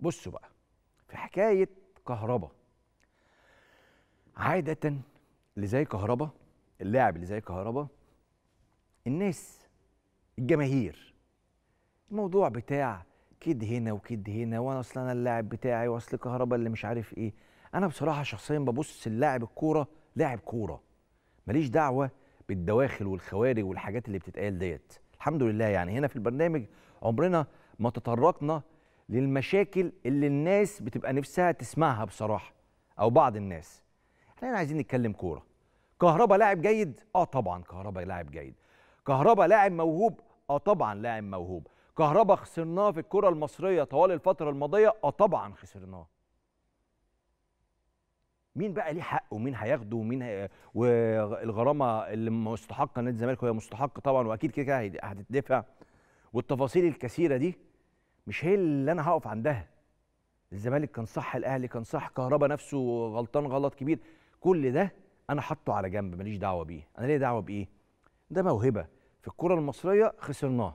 بصوا بقى في حكايه كهربا عاده اللي زي كهربا اللاعب اللي زي كهربا الناس الجماهير الموضوع بتاع كد هنا وكد هنا وانا اصل انا اللاعب بتاعي واصل كهربا اللي مش عارف ايه انا بصراحه شخصيا ببص اللاعب الكوره لاعب كوره ماليش دعوه بالدواخل والخوارج والحاجات اللي بتتقال ديت الحمد لله يعني هنا في البرنامج عمرنا ما تطرقنا للمشاكل اللي الناس بتبقى نفسها تسمعها بصراحه او بعض الناس احنا عايزين نتكلم كوره كهربا لاعب جيد اه طبعا كهربا لاعب جيد كهربا لاعب موهوب اه طبعا لاعب موهوب كهربا خسرناه في الكره المصريه طوال الفتره الماضيه اه طبعا خسرناه مين بقى ليه حق ومين هياخده ومين هي... والغرامه اللي مستحقه نادي الزمالك وهي مستحقه طبعا واكيد كده هتدفع والتفاصيل الكثيره دي مش هي اللي انا هقف عندها الزمالك كان صح الاهلي كان صح كهربا نفسه غلطان غلط كبير كل ده انا حاطه على جنب ماليش دعوه بيه انا ليه دعوه بايه ده موهبه في الكره المصريه خسرناها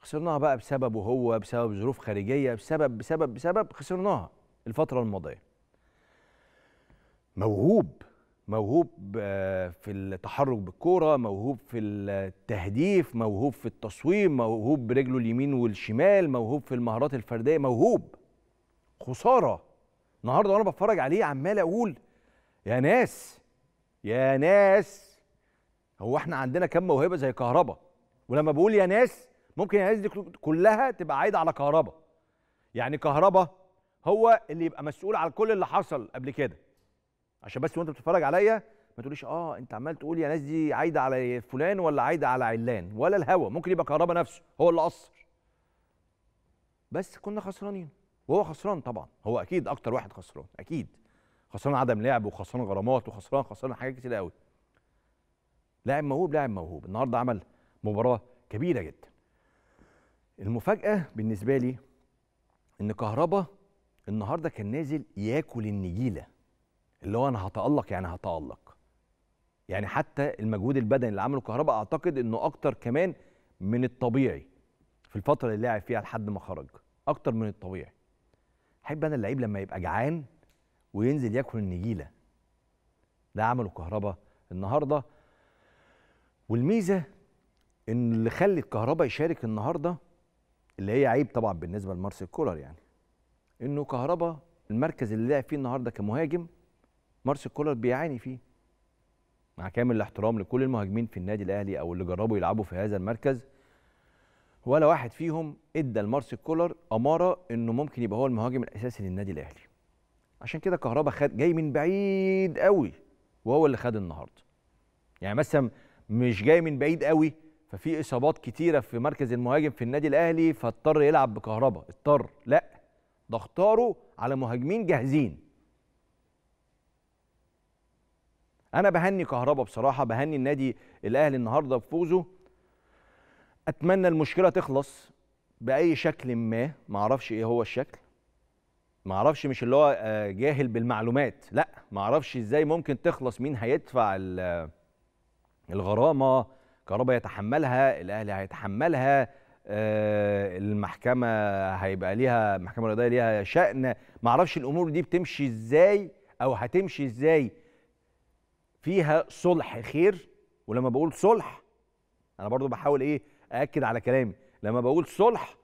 خسرناها بقى بسببه هو بسبب ظروف خارجيه بسبب بسبب بسبب خسرناها الفتره الماضيه موهوب موهوب آه، في التحرك بالكوره موهوب في التهديف موهوب في التصويب موهوب برجله اليمين والشمال موهوب في المهارات الفرديه موهوب خساره النهارده وانا بتفرج عليه عمال اقول يا ناس يا ناس هو احنا عندنا كم موهبه زي كهربا ولما بقول يا ناس ممكن يا ناس دي كلها تبقى عايده على كهربا يعني كهربا هو اللي يبقى مسؤول على كل اللي حصل قبل كده عشان بس وانت بتتفرج عليا ما تقوليش اه انت عمال تقول يا ناس دي عايده على فلان ولا عايده على علان ولا الهوى ممكن يبقى كهربا نفسه هو اللي قصر بس كنا خسرانين وهو خسران طبعا هو اكيد اكتر واحد خسران اكيد خسران عدم لعب وخسران غرامات وخسران خسران حاجات كتير قوي لاعب موهوب لاعب موهوب النهارده عمل مباراه كبيره جدا المفاجاه بالنسبه لي ان كهربا النهارده كان نازل ياكل النجيله اللي هو انا هتالق يعني هتالق يعني حتى المجهود البدني اللي عمله كهرباء اعتقد انه اكتر كمان من الطبيعي في الفتره اللي لعب فيها لحد ما خرج اكتر من الطبيعي احب انا اللعيب لما يبقى جعان وينزل ياكل النجيله ده عمله كهرباء النهارده والميزه ان اللي خلت كهرباء يشارك النهارده اللي هي عيب طبعا بالنسبه لمارسيل كولر يعني انه كهرباء المركز اللي لعب فيه النهارده كمهاجم مارسيل كولر بيعاني فيه مع كامل الاحترام لكل المهاجمين في النادي الاهلي او اللي جربوا يلعبوا في هذا المركز ولا واحد فيهم ادى لمارسيل كولر اماره انه ممكن يبقى هو المهاجم الاساسي للنادي الاهلي عشان كده كهربا خد جاي من بعيد قوي وهو اللي خد النهارده يعني مثلا مش جاي من بعيد قوي ففي اصابات كتيره في مركز المهاجم في النادي الاهلي فاضطر يلعب بكهربا اضطر لا ده اختاره على مهاجمين جاهزين انا بهني كهربا بصراحه بهني النادي الاهلي النهارده بفوزه اتمنى المشكله تخلص باي شكل ما ما اعرفش ايه هو الشكل ما اعرفش مش اللي هو آه، جاهل بالمعلومات لا ما اعرفش ازاي ممكن تخلص مين هيدفع الغرامه كهربا يتحملها الاهلي هيتحملها آه، المحكمه هيبقى ليها المحكمه الرياضيه ليها شأن ما اعرفش الامور دي بتمشي ازاي او هتمشي ازاي فيها صلح خير ولما بقول صلح انا برضو بحاول ايه اكد على كلامي لما بقول صلح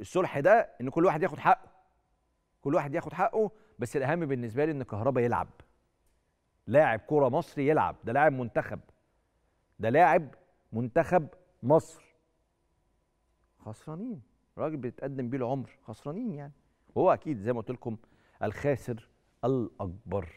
الصلح ده ان كل واحد ياخد حقه كل واحد ياخد حقه بس الاهم بالنسبه لي ان كهربا يلعب لاعب كره مصري يلعب ده لاعب منتخب ده لاعب منتخب مصر خسرانين راجل بيتقدم بيه العمر خسرانين يعني وهو اكيد زي ما قلت لكم الخاسر الاكبر